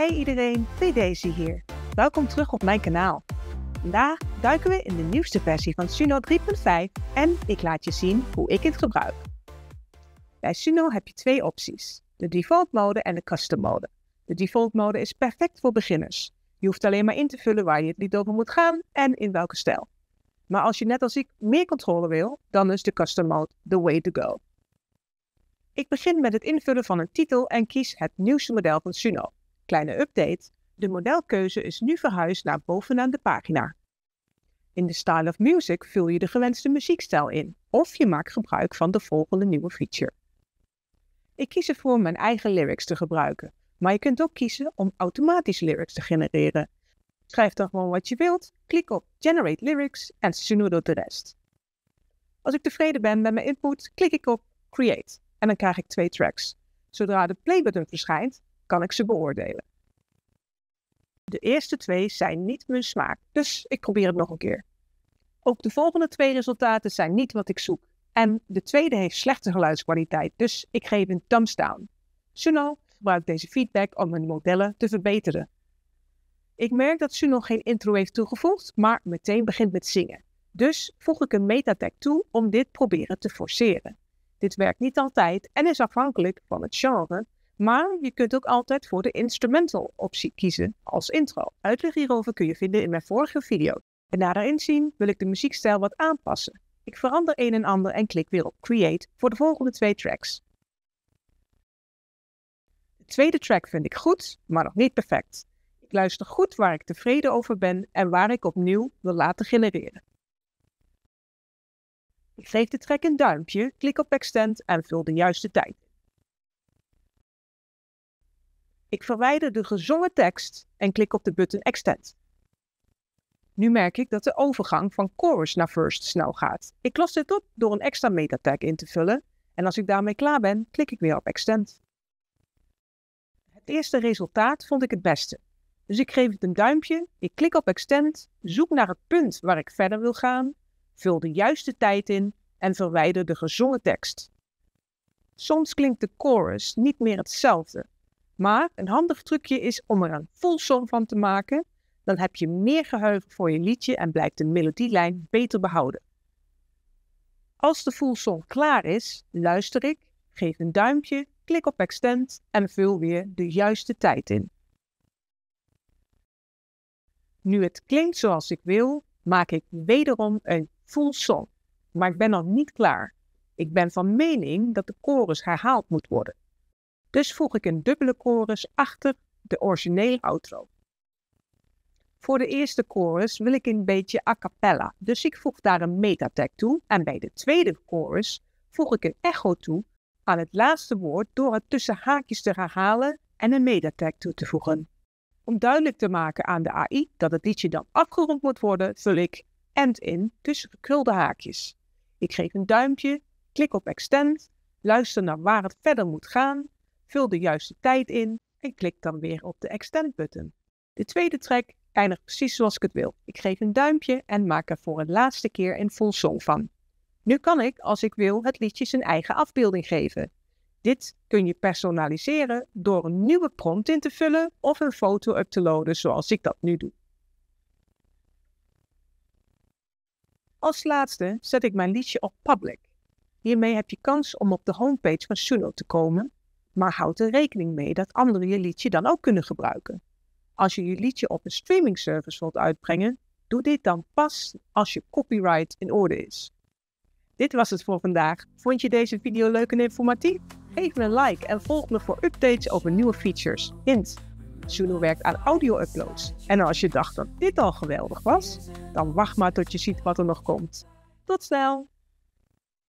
Hey iedereen, Daisy hier. Welkom terug op mijn kanaal. Vandaag duiken we in de nieuwste versie van Suno 3.5 en ik laat je zien hoe ik het gebruik. Bij Suno heb je twee opties, de default mode en de custom mode. De default mode is perfect voor beginners. Je hoeft alleen maar in te vullen waar je het lied over moet gaan en in welke stijl. Maar als je net als ik meer controle wil, dan is de custom mode the way to go. Ik begin met het invullen van een titel en kies het nieuwste model van Suno. Kleine update, de modelkeuze is nu verhuisd naar bovenaan de pagina. In de Style of Music vul je de gewenste muziekstijl in of je maakt gebruik van de volgende nieuwe feature. Ik kies ervoor mijn eigen lyrics te gebruiken, maar je kunt ook kiezen om automatisch lyrics te genereren. Schrijf dan gewoon wat je wilt, klik op Generate Lyrics en Suno de rest. Als ik tevreden ben met mijn input, klik ik op Create en dan krijg ik twee tracks. Zodra de playbutton verschijnt, kan ik ze beoordelen. De eerste twee zijn niet mijn smaak, dus ik probeer het nog een keer. Ook de volgende twee resultaten zijn niet wat ik zoek. En de tweede heeft slechte geluidskwaliteit, dus ik geef een thumbs down. Suno gebruikt deze feedback om mijn modellen te verbeteren. Ik merk dat Suno geen intro heeft toegevoegd, maar meteen begint met zingen. Dus voeg ik een metatag toe om dit proberen te forceren. Dit werkt niet altijd en is afhankelijk van het genre maar je kunt ook altijd voor de instrumental optie kiezen als intro. Uitleg hierover kun je vinden in mijn vorige video. En na daarin zien wil ik de muziekstijl wat aanpassen. Ik verander een en ander en klik weer op Create voor de volgende twee tracks. De tweede track vind ik goed, maar nog niet perfect. Ik luister goed waar ik tevreden over ben en waar ik opnieuw wil laten genereren. Ik geef de track een duimpje, klik op Extend en vul de juiste tijd. Ik verwijder de gezongen tekst en klik op de button Extend. Nu merk ik dat de overgang van chorus naar first snel gaat. Ik los dit op door een extra metatag in te vullen en als ik daarmee klaar ben, klik ik weer op Extend. Het eerste resultaat vond ik het beste. Dus ik geef het een duimpje, ik klik op Extend, zoek naar het punt waar ik verder wil gaan, vul de juiste tijd in en verwijder de gezongen tekst. Soms klinkt de chorus niet meer hetzelfde, maar een handig trucje is om er een full song van te maken. Dan heb je meer geheugen voor je liedje en blijft de melodielijn beter behouden. Als de full song klaar is, luister ik, geef een duimpje, klik op extend en vul weer de juiste tijd in. Nu het klinkt zoals ik wil, maak ik wederom een full song. Maar ik ben nog niet klaar. Ik ben van mening dat de chorus herhaald moet worden. Dus voeg ik een dubbele chorus achter de originele outro. Voor de eerste chorus wil ik een beetje a cappella, dus ik voeg daar een metatag toe en bij de tweede chorus voeg ik een echo toe aan het laatste woord door het tussen haakjes te herhalen en een metatag toe te voegen. Om duidelijk te maken aan de AI dat het liedje dan afgerond moet worden, vul ik end in tussen gekrulde haakjes. Ik geef een duimpje, klik op extend, luister naar waar het verder moet gaan Vul de juiste tijd in en klik dan weer op de Extend button. De tweede track eindigt precies zoals ik het wil. Ik geef een duimpje en maak er voor een laatste keer een full song van. Nu kan ik, als ik wil, het liedje zijn eigen afbeelding geven. Dit kun je personaliseren door een nieuwe prompt in te vullen of een foto up te laden zoals ik dat nu doe. Als laatste zet ik mijn liedje op public. Hiermee heb je kans om op de homepage van Suno te komen maar houd er rekening mee dat anderen je liedje dan ook kunnen gebruiken. Als je je liedje op een streaming service wilt uitbrengen, doe dit dan pas als je copyright in orde is. Dit was het voor vandaag. Vond je deze video leuk en informatief? Geef me een like en volg me voor updates over nieuwe features. Hint, Zulu werkt aan audio-uploads. En als je dacht dat dit al geweldig was, dan wacht maar tot je ziet wat er nog komt. Tot snel!